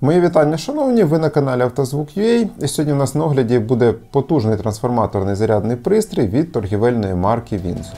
Мої вітання, шановні, ви на каналі Автозвук.ua і сьогодні в нас на огляді буде потужний трансформаторний зарядний пристрій від торгівельної марки Windsor.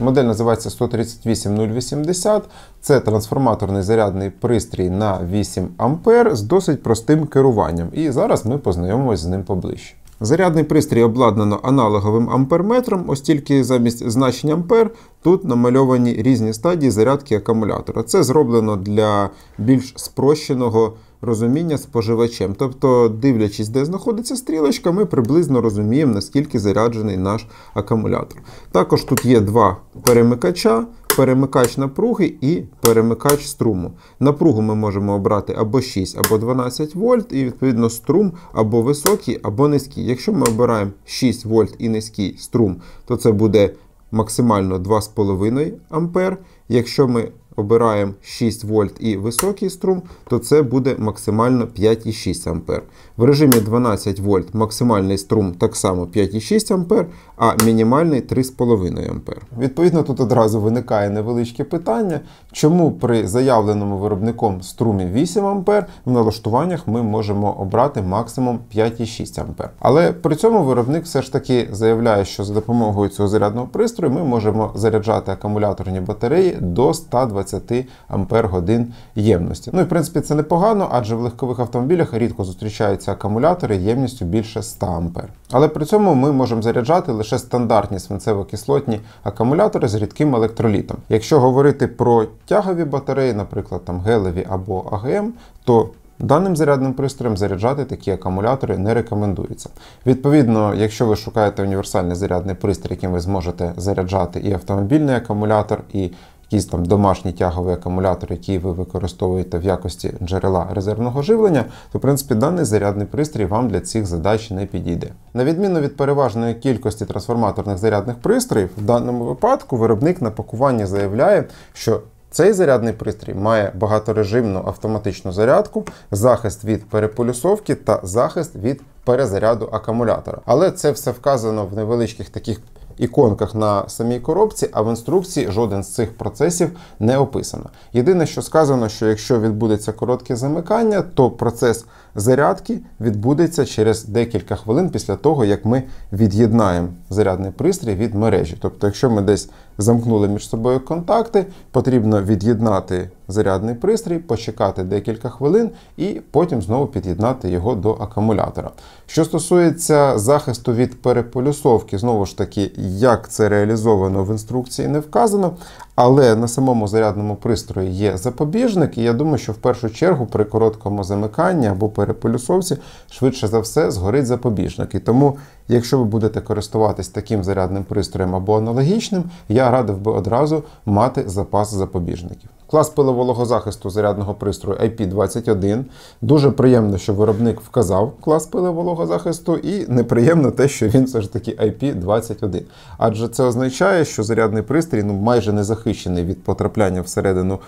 Модель називається 138080. Це трансформаторний зарядний пристрій на 8 Ампер з досить простим керуванням. І зараз ми познайомимося з ним поближче. Зарядний пристрій обладнано аналоговим амперметром, оскільки замість значення ампер тут намальовані різні стадії зарядки акумулятора. Це зроблено для більш спрощеного розуміння споживачем. Тобто, дивлячись, де знаходиться стрілочка, ми приблизно розуміємо, наскільки заряджений наш акумулятор. Також тут є два перемикача. Перемикач напруги і перемикач струму. Напругу ми можемо обрати або 6, або 12 вольт, і відповідно струм або високий, або низький. Якщо ми обираємо 6 вольт і низький струм, то це буде максимально 2,5 ампер. Якщо ми обираємо 6 вольт і високий струм, то це буде максимально 5,6 ампер. В режимі 12 вольт максимальний струм так само 5,6 ампер, а мінімальний 3,5 ампер. Відповідно, тут одразу виникає невеличке питання, чому при заявленому виробником струмі 8 ампер в налаштуваннях ми можемо обрати максимум 5,6 ампер. Але при цьому виробник все ж таки заявляє, що за допомогою цього зарядного пристрою ми можемо заряджати акумуляторні батареї до 120 20 ампер-годин ємності. Ну і в принципі це непогано, адже в легкових автомобілях рідко зустрічаються акумулятори ємністю більше 100 ампер. Але при цьому ми можемо заряджати лише стандартні свинцево-кислотні акумулятори з рідким електролітом. Якщо говорити про тягові батареї, наприклад, там гелеві або АГМ, то Даним зарядним пристроєм заряджати такі акумулятори не рекомендується. Відповідно, якщо ви шукаєте універсальний зарядний пристрій, яким ви зможете заряджати і автомобільний акумулятор, і якийсь там домашній тяговий акумулятор, який ви використовуєте в якості джерела резервного живлення, то в принципі даний зарядний пристрій вам для цих задач не підійде. На відміну від переважної кількості трансформаторних зарядних пристроїв, в даному випадку виробник на пакуванні заявляє, що цей зарядний пристрій має багаторежимну автоматичну зарядку, захист від переполюсовки та захист від перезаряду акумулятора. Але це все вказано в невеличких таких іконках на самій коробці, а в інструкції жоден з цих процесів не описано. Єдине, що сказано, що якщо відбудеться коротке замикання, то процес зарядки відбудеться через декілька хвилин після того, як ми від'єднаємо зарядний пристрій від мережі. Тобто, якщо ми десь замкнули між собою контакти, потрібно від'єднати зарядний пристрій, почекати декілька хвилин і потім знову під'єднати його до акумулятора. Що стосується захисту від переполюсовки, знову ж таки, як це реалізовано в інструкції, не вказано, але на самому зарядному пристрої є запобіжник, і я думаю, що в першу чергу при короткому замиканні або переполюсовці швидше за все згорить запобіжник. І тому Якщо ви будете користуватись таким зарядним пристроєм або аналогічним, я радив би одразу мати запас запобіжників. Клас пилового захисту зарядного пристрою IP21. Дуже приємно, що виробник вказав клас пилового захисту, і неприємно те, що він все ж таки IP21. Адже це означає, що зарядний пристрій ну, майже не захищений від потрапляння всередину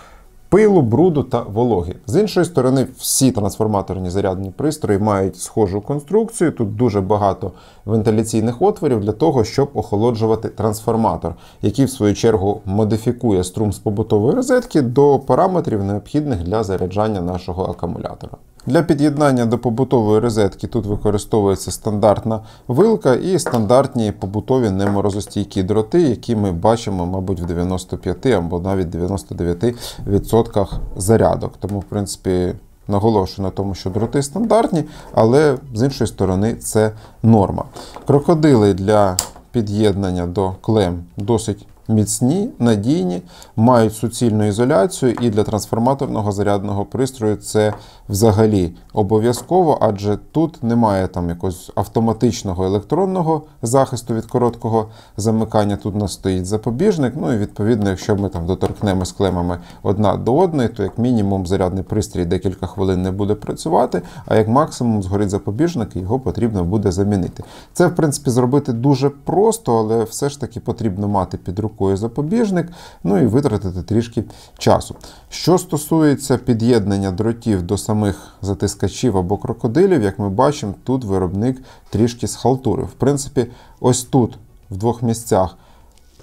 пилу, бруду та вологи. З іншої сторони, всі трансформаторні зарядні пристрої мають схожу конструкцію. Тут дуже багато вентиляційних отворів для того, щоб охолоджувати трансформатор, який, в свою чергу, модифікує струм з побутової розетки до параметрів, необхідних для заряджання нашого акумулятора. Для під'єднання до побутової розетки тут використовується стандартна вилка і стандартні побутові неморозостійкі дроти, які ми бачимо, мабуть, в 95 або навіть 99% зарядок. Тому, в принципі, наголошую на тому, що дроти стандартні, але з іншої сторони це норма. Крокодили для під'єднання до клем досить міцні, надійні, мають суцільну ізоляцію, і для трансформаторного зарядного пристрою це взагалі обов'язково, адже тут немає там якогось автоматичного електронного захисту від короткого замикання. Тут у нас стоїть запобіжник. Ну і відповідно, якщо ми там доторкнемо з клемами одна до одної, то як мінімум зарядний пристрій декілька хвилин не буде працювати, а як максимум згорить запобіжник, і його потрібно буде замінити. Це в принципі зробити дуже просто, але все ж таки потрібно мати під рукою такої запобіжник, ну і витратити трішки часу. Що стосується під'єднання дротів до самих затискачів або крокодилів, як ми бачимо, тут виробник трішки схалтурив. В принципі, ось тут, в двох місцях.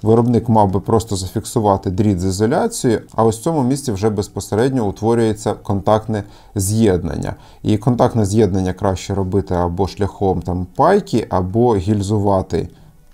Виробник мав би просто зафіксувати дріт з ізоляцією, а ось в цьому місці вже безпосередньо утворюється контактне з'єднання. І контактне з'єднання краще робити або шляхом там пайки, або гільзувати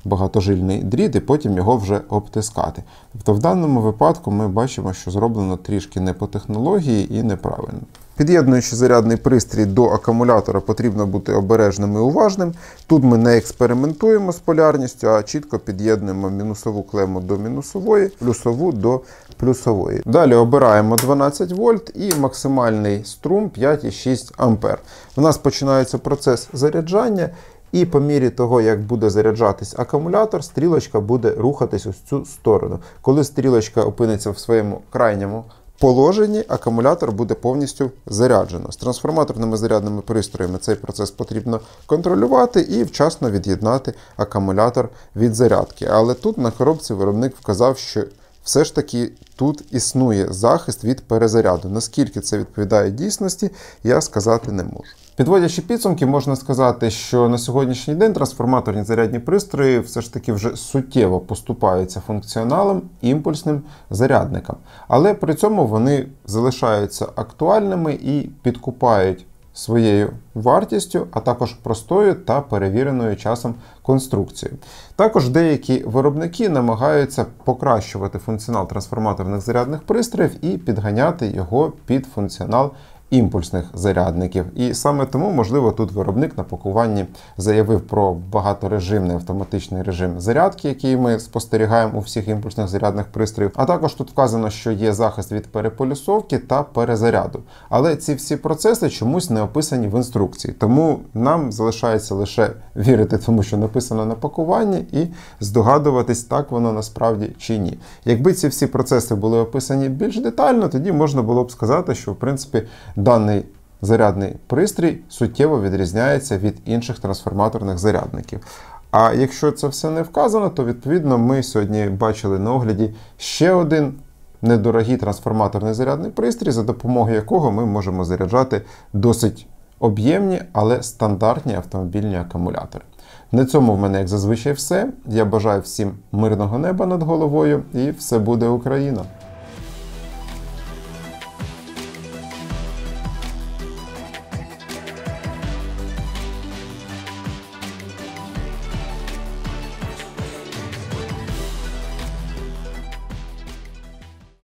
багатожильний дріт і потім його вже обтискати. Тобто в даному випадку ми бачимо, що зроблено трішки не по технології і неправильно. Під'єднуючи зарядний пристрій до акумулятора, потрібно бути обережним і уважним. Тут ми не експериментуємо з полярністю, а чітко під'єднуємо мінусову клему до мінусової, плюсову до плюсової. Далі обираємо 12 вольт і максимальний струм 5,6 ампер. У нас починається процес заряджання, і по мірі того, як буде заряджатись акумулятор, стрілочка буде рухатись ось цю сторону. Коли стрілочка опиниться в своєму крайньому положенні, акумулятор буде повністю заряджено. З трансформаторними зарядними пристроями цей процес потрібно контролювати і вчасно від'єднати акумулятор від зарядки. Але тут на коробці виробник вказав, що все ж таки тут існує захист від перезаряду. Наскільки це відповідає дійсності, я сказати не можу. Підводячи підсумки, можна сказати, що на сьогоднішній день трансформаторні зарядні пристрої все ж таки вже суттєво поступаються функціоналом імпульсним зарядникам, але при цьому вони залишаються актуальними і підкупають своєю вартістю, а також простою та перевіреною часом конструкцією. Також деякі виробники намагаються покращувати функціонал трансформаторних зарядних пристроїв і підганяти його під функціонал імпульсних зарядників. І саме тому, можливо, тут виробник на пакуванні заявив про багаторежимний автоматичний режим зарядки, який ми спостерігаємо у всіх імпульсних зарядних пристроїв. А також тут вказано, що є захист від переполюсовки та перезаряду. Але ці всі процеси чомусь не описані в інструкції, тому нам залишається лише вірити, тому що написано на пакуванні, і здогадуватись, так воно насправді чи ні. Якби ці всі процеси були описані більш детально, тоді можна було б сказати, що в принципі даний зарядний пристрій суттєво відрізняється від інших трансформаторних зарядників. А якщо це все не вказано, то відповідно ми сьогодні бачили на огляді ще один недорогий трансформаторний зарядний пристрій, за допомогою якого ми можемо заряджати досить об'ємні, але стандартні автомобільні акумулятори. На цьому в мене, як зазвичай, все. Я бажаю всім мирного неба над головою і все буде Україна!